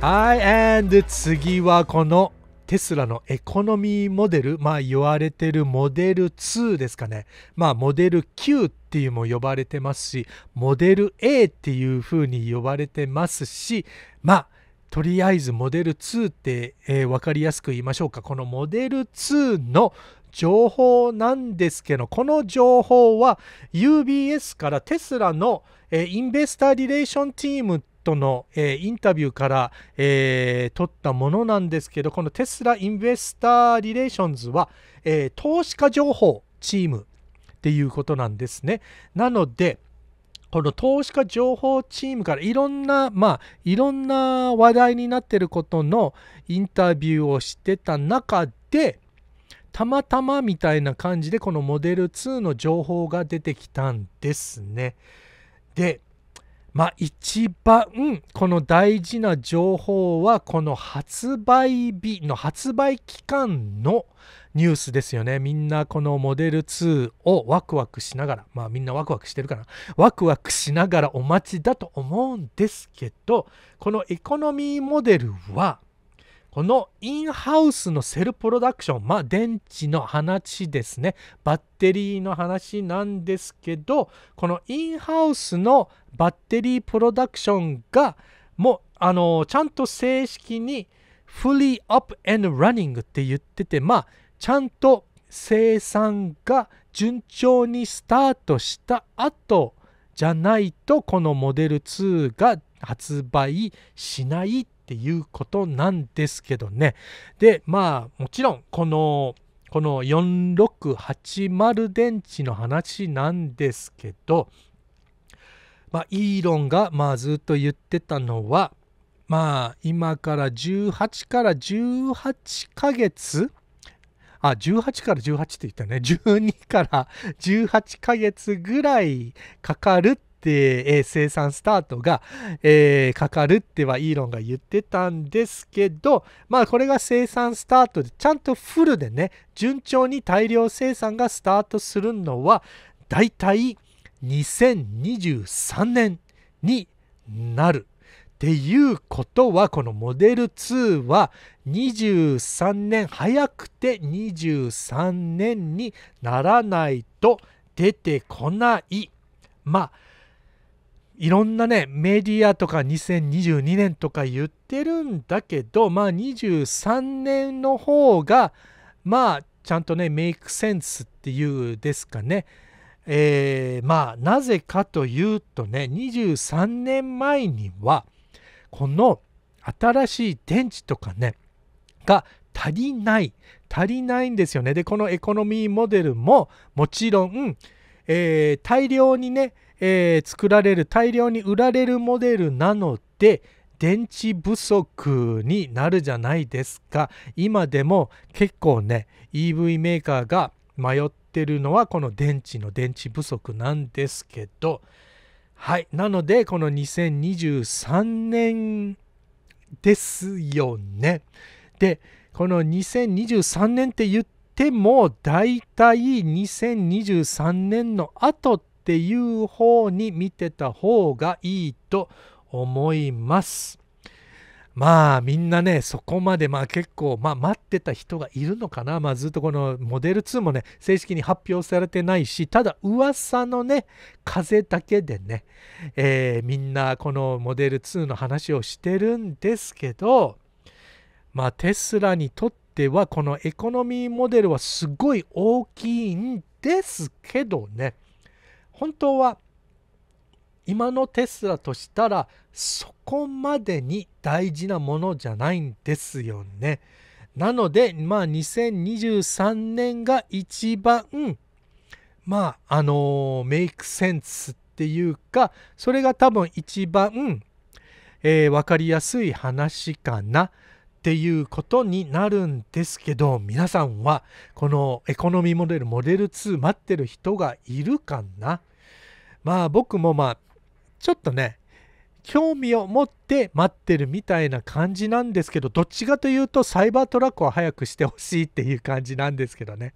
はい、and 次はこのテスラのエコノミーモデル、まあ言われてるモデル2ですかね。まあモデル9っていうも呼ばれてますし、モデル A っていうふうに呼ばれてますし、まあとりあえずモデル2って、えー、分かりやすく言いましょうか。このモデル2の情報なんですけど、この情報は UBS からテスラの、えー、インベスターリレーションチームトの、えー、インタビューから、えー、取ったものなんですけどこのテスラインベスターリレーションズは、えー、投資家情報チームっていうことなんですね。なので、この投資家情報チームからいろんな、まあ、いろんな話題になってることのインタビューをしてた中で、たまたまみたいな感じで、このモデル2の情報が出てきたんですね。で、まあ一番この大事な情報はこの発売日の発売期間のニュースですよね。みんなこのモデル2をワクワクしながら、まあみんなワクワクしてるかな。ワクワクしながらお待ちだと思うんですけど、このエコノミーモデルはこのインハウスのセルプロダクション、まあ電池の話ですね、バッテリーの話なんですけど、このインハウスのバッテリープロダクションが、もう、あの、ちゃんと正式に、fully up and running って言ってて、まあ、ちゃんと生産が順調にスタートした後じゃないと、このモデル2が発売しないっっていうことなんですけどね。で、まあもちろんこのこの4680電池の話なんですけど、まあ、イーロンがまあずっと言ってたのは、まあ今から18から18ヶ月あ、18から18って言ったね。12から18ヶ月ぐらいかかるっえー、生産スタートが、えー、かかるってはイーロンが言ってたんですけど、まあこれが生産スタートで、ちゃんとフルでね、順調に大量生産がスタートするのは、だいたい2023年になる。っていうことは、このモデル2は23年、早くて23年にならないと出てこない。まあいろんなね、メディアとか2022年とか言ってるんだけど、まあ23年の方が、まあちゃんとね、メイクセンスっていうですかね。えー、まあなぜかというとね、23年前には、この新しい電池とかね、が足りない、足りないんですよね。で、このエコノミーモデルももちろん、えー、大量にね、えー、作られる大量に売られるモデルなので電池不足になるじゃないですか今でも結構ね EV メーカーが迷ってるのはこの電池の電池不足なんですけどはいなのでこの2023年ですよねでこの2023年って言ってもだいたい2023年の後っっていう方に見てた方がいいと思います。まあみんなねそこまでまあ結構まあ待ってた人がいるのかなまあずっとこのモデル2もね正式に発表されてないしただ噂のね風だけでね、えー、みんなこのモデル2の話をしてるんですけどまあテスラにとってはこのエコノミーモデルはすごい大きいんですけどね本当は今のテスラとしたらそこまでに大事なものじゃないんですよね。なのでまあ2023年が一番まああのメイクセンスっていうかそれが多分一番、えー、分かりやすい話かな。っていうことになるんですけど皆さんはこのエコノミーモデルモデル2待ってる人がいるかなまあ僕もまあちょっとね興味を持って待ってるみたいな感じなんですけどどっちかというとサイバートラックを早くしてほしいっていう感じなんですけどね。